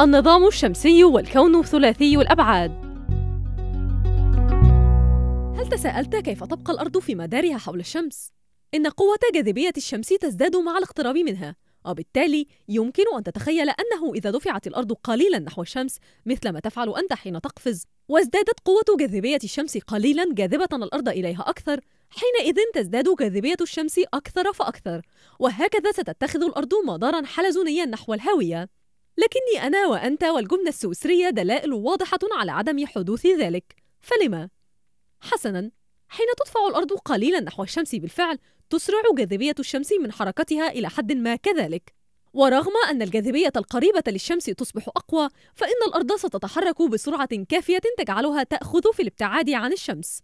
النظام الشمسي والكون ثلاثي الأبعاد هل تساءلت كيف تبقى الأرض في مدارها حول الشمس؟ إن قوة جاذبية الشمس تزداد مع الاقتراب منها وبالتالي يمكن أن تتخيل أنه إذا دفعت الأرض قليلا نحو الشمس مثل ما تفعل أنت حين تقفز وازدادت قوة جاذبية الشمس قليلا جاذبة الأرض إليها أكثر حينئذ تزداد جاذبية الشمس أكثر فأكثر وهكذا ستتخذ الأرض مدارا حلزونيا نحو الهاوية لكني أنا وأنت والجملة السويسرية دلائل واضحة على عدم حدوث ذلك فلما؟ حسناً حين تدفع الأرض قليلا نحو الشمس بالفعل تسرع جاذبية الشمس من حركتها إلى حد ما كذلك ورغم أن الجاذبية القريبة للشمس تصبح أقوى فإن الأرض ستتحرك بسرعة كافية تجعلها تأخذ في الابتعاد عن الشمس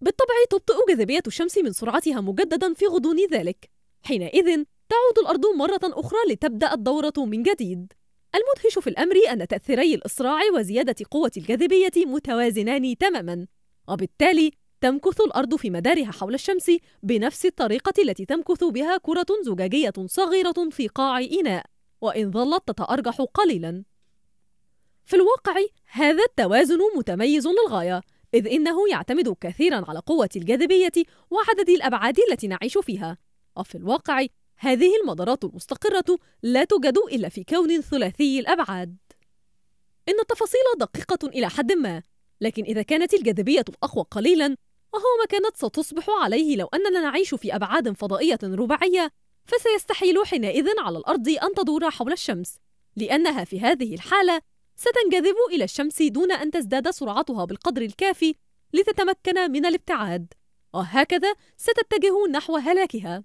بالطبع تبطئ جاذبية الشمس من سرعتها مجددا في غضون ذلك حينئذ تعود الأرض مرة أخرى لتبدأ الدورة من جديد المدهش في الأمر أن تأثيري الإسراع وزيادة قوة الجاذبية متوازنان تمامًا، وبالتالي تمكث الأرض في مدارها حول الشمس بنفس الطريقة التي تمكث بها كرة زجاجية صغيرة في قاع إناء، وإن ظلت تتأرجح قليلًا. في الواقع هذا التوازن متميز للغاية، إذ إنه يعتمد كثيرًا على قوة الجاذبية وعدد الأبعاد التي نعيش فيها، وفي الواقع هذه المدارات المستقرة لا توجد إلا في كون ثلاثي الأبعاد. إن التفاصيل دقيقة إلى حد ما، لكن إذا كانت الجاذبية أقوى قليلاً، وهو ما كانت ستصبح عليه لو أننا نعيش في أبعاد فضائية رباعية، فسيستحيل حينئذ على الأرض أن تدور حول الشمس، لأنها في هذه الحالة ستنجذب إلى الشمس دون أن تزداد سرعتها بالقدر الكافي لتتمكن من الابتعاد، وهكذا ستتجه نحو هلاكها.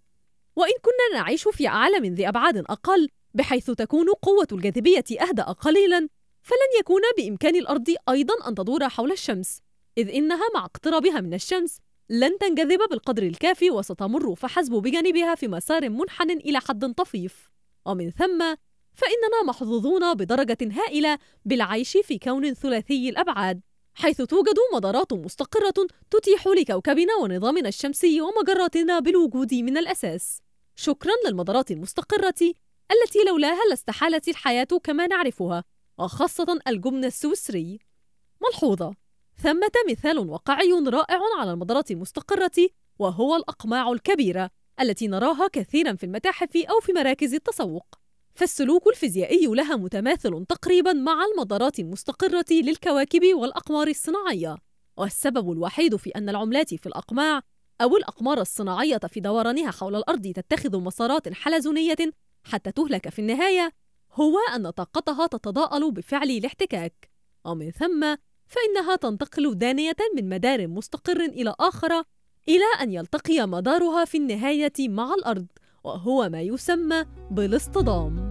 وإن كنا نعيش في عالم ذي أبعاد أقل بحيث تكون قوة الجاذبية أهدأ قليلا فلن يكون بإمكان الأرض أيضا أن تدور حول الشمس إذ إنها مع اقترابها من الشمس لن تنجذب بالقدر الكافي وستمر فحسب بجانبها في مسار منحن إلى حد طفيف ومن ثم فإننا محظوظون بدرجة هائلة بالعيش في كون ثلاثي الأبعاد حيث توجد مدارات مستقرة تتيح لكوكبنا ونظامنا الشمسي ومجراتنا بالوجود من الأساس شكرا للمضارات المستقرة التي لولاها لاستحالت الحياة كما نعرفها وخاصة الجبن السويسري ملحوظة ثمة مثال واقعي رائع على المضارات المستقرة وهو الأقماع الكبيرة التي نراها كثيرا في المتاحف أو في مراكز التسوق فالسلوك الفيزيائي لها متماثل تقريبا مع المضارات المستقرة للكواكب والأقمار الصناعية والسبب الوحيد في أن العملات في الأقماع أو الأقمار الصناعية في دورانها حول الأرض تتخذ مسارات حلزونية حتى تهلك في النهاية هو أن طاقتها تتضاءل بفعل الاحتكاك ومن ثم فإنها تنتقل دانية من مدار مستقر إلى آخر إلى أن يلتقي مدارها في النهاية مع الأرض وهو ما يسمى بالاصطدام